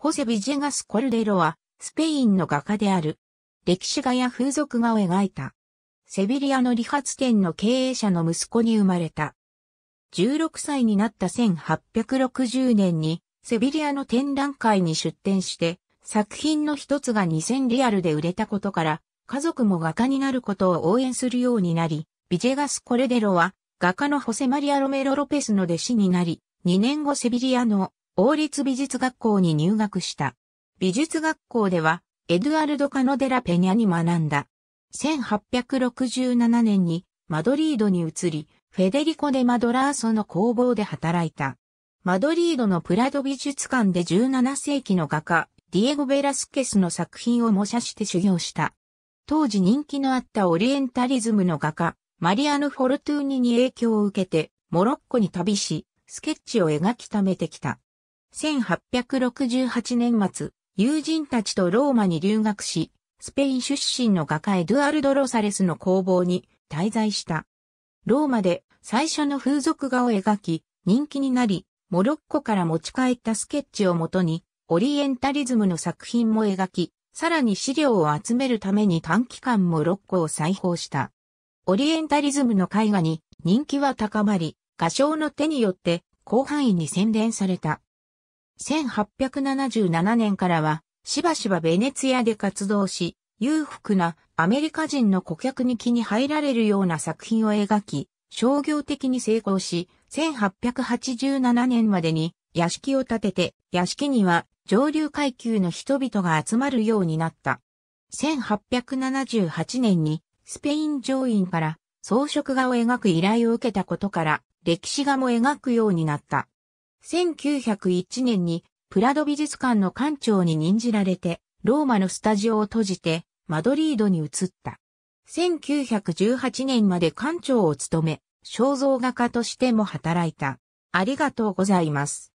ホセ・ビジェガス・コルデロは、スペインの画家である。歴史画や風俗画を描いた。セビリアの理髪店の経営者の息子に生まれた。16歳になった1860年に、セビリアの展覧会に出展して、作品の一つが2000リアルで売れたことから、家族も画家になることを応援するようになり、ビジェガス・コルデロは、画家のホセ・マリア・ロメロ・ロペスの弟子になり、2年後セビリアの王立美術学校に入学した。美術学校では、エドゥアルド・カノデラ・ペニャに学んだ。1867年にマドリードに移り、フェデリコ・デ・マドラーソの工房で働いた。マドリードのプラド美術館で17世紀の画家、ディエゴ・ベラスケスの作品を模写して修行した。当時人気のあったオリエンタリズムの画家、マリアヌ・フォルトゥーニに影響を受けて、モロッコに旅し、スケッチを描き溜めてきた。1868年末、友人たちとローマに留学し、スペイン出身の画家エドゥアルド・ロサレスの工房に滞在した。ローマで最初の風俗画を描き、人気になり、モロッコから持ち帰ったスケッチをもとに、オリエンタリズムの作品も描き、さらに資料を集めるために短期間モロッコを再訪した。オリエンタリズムの絵画に人気は高まり、画商の手によって広範囲に宣伝された。1877年からは、しばしばベネツィアで活動し、裕福なアメリカ人の顧客に気に入られるような作品を描き、商業的に成功し、1887年までに屋敷を建てて、屋敷には上流階級の人々が集まるようになった。1878年にスペイン上院から装飾画を描く依頼を受けたことから、歴史画も描くようになった。1901年にプラド美術館の館長に任じられて、ローマのスタジオを閉じて、マドリードに移った。1918年まで館長を務め、肖像画家としても働いた。ありがとうございます。